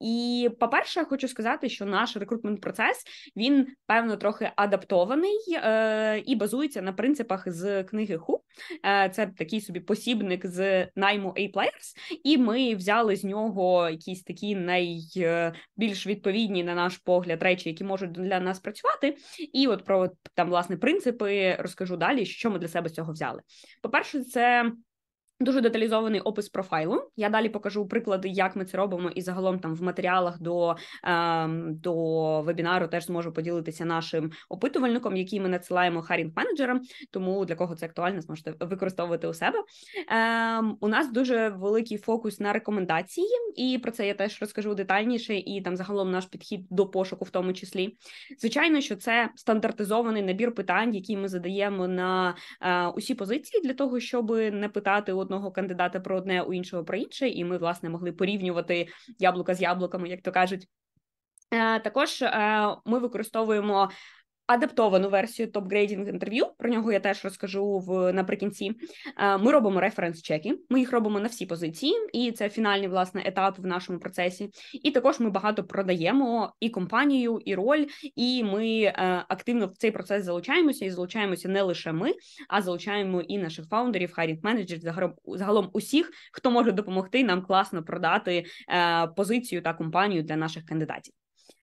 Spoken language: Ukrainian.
І, по-перше, хочу сказати, що наш рекрутмент процес він певно трохи адаптований е, і базується на принципах з книги Ху. Е, Це такий собі посібник з найму A-Players, і ми взяли з нього якісь такі найбільш е, відповідні, на наш погляд, речі, які можуть для нас працювати. І от про там власне принципи розкажу далі, що ми для себе з цього взяли. По перше, це. Дуже деталізований опис профайлу. Я далі покажу приклади, як ми це робимо, і загалом там в матеріалах до ем, до вебінару теж зможу поділитися нашим опитувальником, який ми надсилаємо харінг менеджерам. Тому для кого це актуально, зможете використовувати у себе. Ем, у нас дуже великий фокус на рекомендації, і про це я теж розкажу детальніше. І там загалом наш підхід до пошуку, в тому числі. Звичайно, що це стандартизований набір питань, які ми задаємо на е, усі позиції, для того, щоб не питати одного кандидата про одне, у іншого про інше, і ми власне могли порівнювати яблука з яблуками, як то кажуть. Е, також е, ми використовуємо адаптовану версію топ грейдінг інтерв'ю. Про нього я теж розкажу в наприкінці. Е, ми робимо референс-чеки. Ми їх робимо на всі позиції, і це фінальний власне етап в нашому процесі. І також ми багато продаємо і компанію, і роль, і ми е, активно в цей процес залучаємося і залучаємося не лише ми, а залучаємо і наших фаундерів, хайрінг менеджерів загалом, загалом усіх, хто може допомогти нам класно продати е, позицію та компанію для наших кандидатів.